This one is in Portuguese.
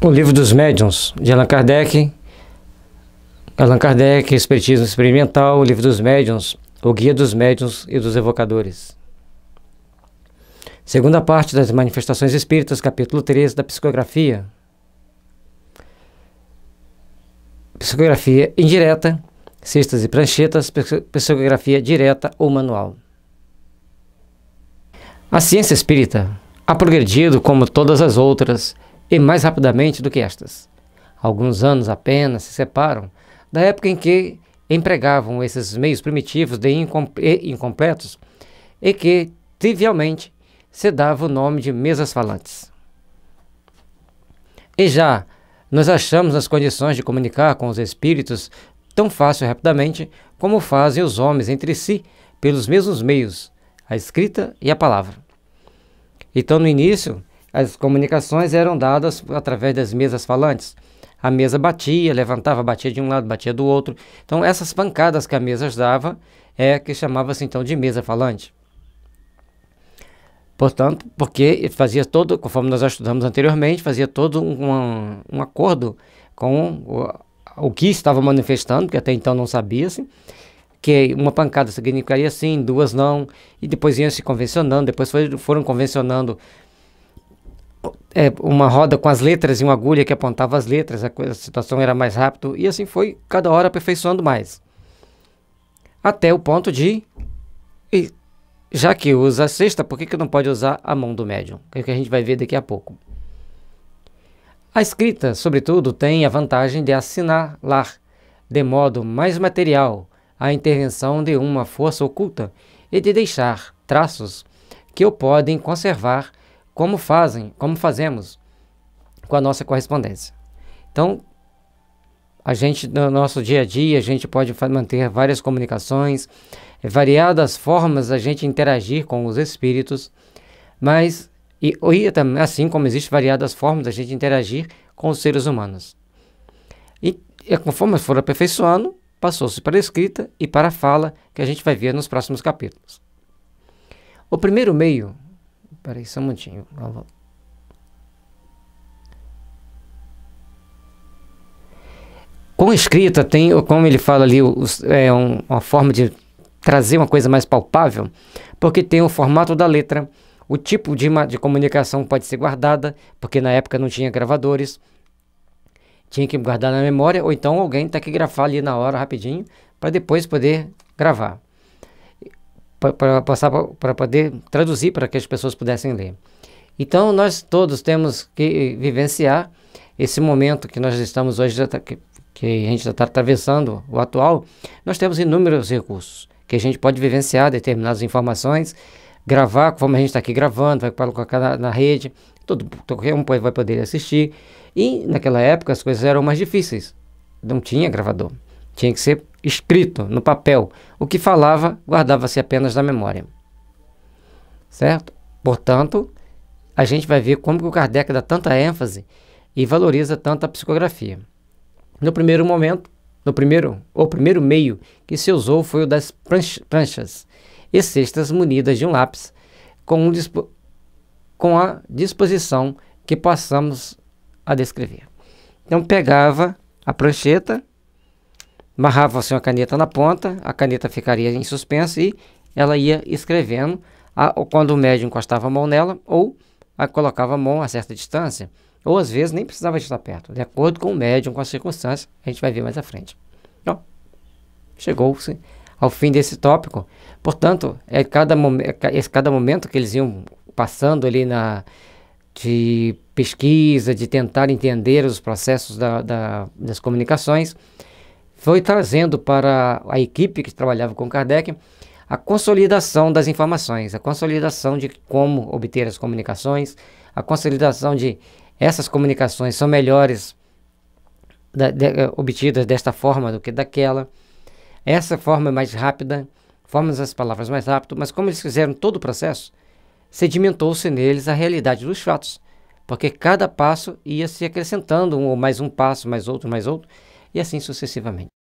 O livro dos médiuns, de Allan Kardec. Allan Kardec, Espiritismo Experimental, o livro dos médiuns, o guia dos médiuns e dos evocadores. Segunda parte das manifestações espíritas, capítulo 3 da psicografia. Psicografia indireta, cistas e pranchetas, psicografia direta ou manual. A ciência espírita há progredido como todas as outras e mais rapidamente do que estas. Alguns anos apenas se separam da época em que empregavam esses meios primitivos de incom e incompletos e que, trivialmente, se dava o nome de mesas falantes. E já nos achamos nas condições de comunicar com os espíritos tão fácil e rapidamente como fazem os homens entre si pelos mesmos meios, a escrita e a palavra. Então, no início, as comunicações eram dadas através das mesas falantes. A mesa batia, levantava, batia de um lado, batia do outro. Então, essas pancadas que a mesa dava é que chamava-se então de mesa falante. Portanto, porque fazia todo, conforme nós já estudamos anteriormente, fazia todo um, um acordo com o, o, que estava manifestando, que até então não sabia-se, que uma pancada significaria sim, duas não, e depois iam se convencionando, depois foi, foram convencionando é, uma roda com as letras e uma agulha que apontava as letras, a, coisa, a situação era mais rápida e assim foi, cada hora aperfeiçoando mais. Até o ponto de, e, já que usa a cesta, por que, que não pode usar a mão do médium? é o que a gente vai ver daqui a pouco. A escrita, sobretudo, tem a vantagem de assinalar de modo mais material a intervenção de uma força oculta e de deixar traços que o podem conservar como fazem, como fazemos com a nossa correspondência. Então, a gente no nosso dia a dia, a gente pode manter várias comunicações, eh, variadas formas a gente interagir com os espíritos, mas e, e assim como existem variadas formas a gente interagir com os seres humanos. E, e conforme for aperfeiçoando, passou-se para a escrita e para a fala, que a gente vai ver nos próximos capítulos. O primeiro meio Espera aí só um minutinho. Com escrita tem, como ele fala ali, os, é um, uma forma de trazer uma coisa mais palpável, porque tem o formato da letra, o tipo de, de comunicação pode ser guardada, porque na época não tinha gravadores, tinha que guardar na memória, ou então alguém tem que gravar ali na hora rapidinho, para depois poder gravar para passar para poder traduzir para que as pessoas pudessem ler. Então nós todos temos que vivenciar esse momento que nós estamos hoje tá, que, a gente está atravessando o atual. Nós temos inúmeros recursos que a gente pode vivenciar determinadas informações, gravar como a gente está aqui gravando, vai colocar na, na rede, todo qualquer um vai poder assistir. E naquela época as coisas eram mais difíceis, não tinha gravador, tinha que ser escrito, no papel. O que falava guardava-se apenas na memória. Certo? Portanto, a gente vai ver como que o Kardec dá tanta ênfase e valoriza tanto a psicografia. No primeiro momento, no primeiro, o primeiro meio que se usou foi o das pranchas e cestas munidas de um lápis, com, um dispo, com a disposição que passamos a descrever. Então pegava a prancheta, amarrava-se assim uma caneta na ponta, a caneta ficaria em suspenso e ela ia escrevendo a, quando o médium encostava a mão nela ou a, colocava a mão a certa distância, ou às vezes nem precisava de estar perto, de acordo com o médium, com as circunstâncias, a gente vai ver mais à frente. Então, chegou-se ao fim desse tópico. Portanto, é cada, é cada momento que eles iam passando ali na de pesquisa, de tentar entender os processos da, da, das comunicações, foi trazendo para a equipe que trabalhava com Kardec a consolidação das informações, a consolidação de como obter as comunicações, a consolidação de essas comunicações são melhores da, de, eh, obtidas desta forma do que daquela. Essa forma é mais rápida, formas as palavras mais rápido, mas como eles fizeram todo o processo, sedimentou-se neles a realidade dos fatos, porque cada passo ia se acrescentando um ou mais um passo, mais outro, mais outro, e assim sucessivamente.